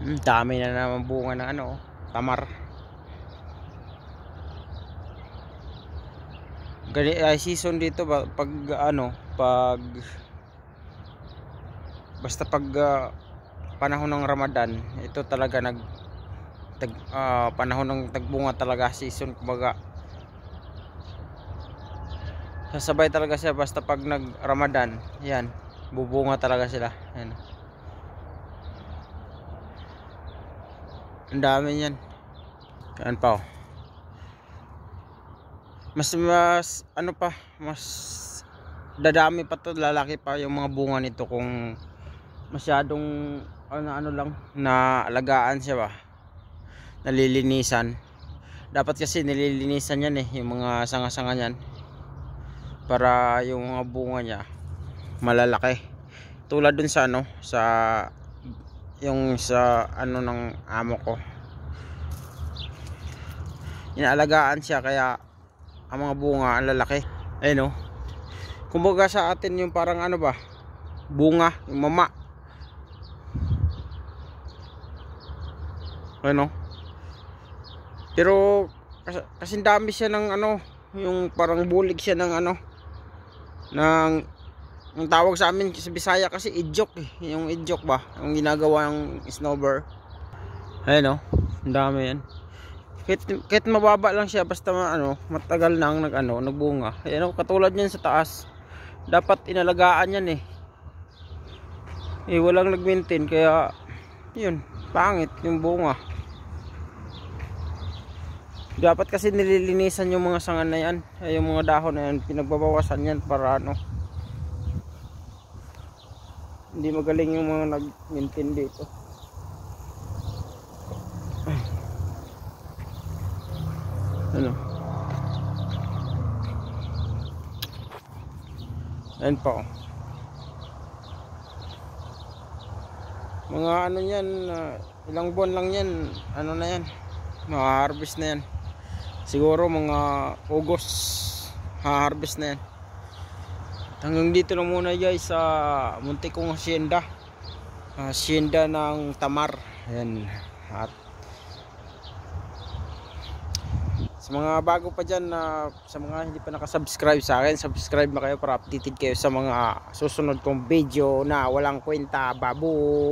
Hmm, dami na naman bunga ng ano, tamar. Gani uh, season dito ba pag ano, pag basta pag uh, panahon ng Ramadan, ito talaga nag tag, uh, panahon ng tagbunga talaga season kumbaga. Sasabay talaga siya basta pag nag Ramadan, 'yan, bubunga talaga sila. Ayun. Ang dami niyan. Kan pa oh. Mas mas ano pa, mas dadami pa to, lalaki pa yung mga bunga nito kung masyadong ano ano lang na alagaan siya ba. Nalilinisan. Dapat kasi nililinisan niyan eh yung mga sanga-sanga niyan para yung mga bunga niya malalaki. Tulad dun sa ano sa yung sa ano ng amo ko inaalagaan siya kaya ang mga bunga ang lalaki ayun o oh. kumbaga sa atin yung parang ano ba bunga yung mama ano pero kasi, kasi dami siya ng ano yung parang bulig siya ng ano ng ang tawag sa amin sa Bisaya kasi idyok eh. yung idyok ba yung ginagawa ng snowbird ayun o oh. ang dami yan kahit, kahit mababa lang siya basta ano, matagal nang nag, ano, nagbunga ayun o oh, katulad yan sa taas dapat inalagaan yan eh eh walang nag maintain kaya yun pangit yung bunga dapat kasi nililinisan yung mga sanga na yan ay eh, yung mga dahon na yan pinagbabawasan yan para ano hindi magaling yung mga nag-maintain dito ano ayun pa oh. mga ano yan uh, ilang buwan lang yan ano na yan mga harvest na yan siguro mga August ha harvest na yan at hanggang dito na muna guys sa uh, munti kong hasyenda. Ah, hasyenda ng Tamar. Ayan. At sa mga bago pa dyan na uh, sa mga hindi pa nakasubscribe sa akin, subscribe na kayo para updated kayo sa mga susunod kong video na walang kwenta. Babu!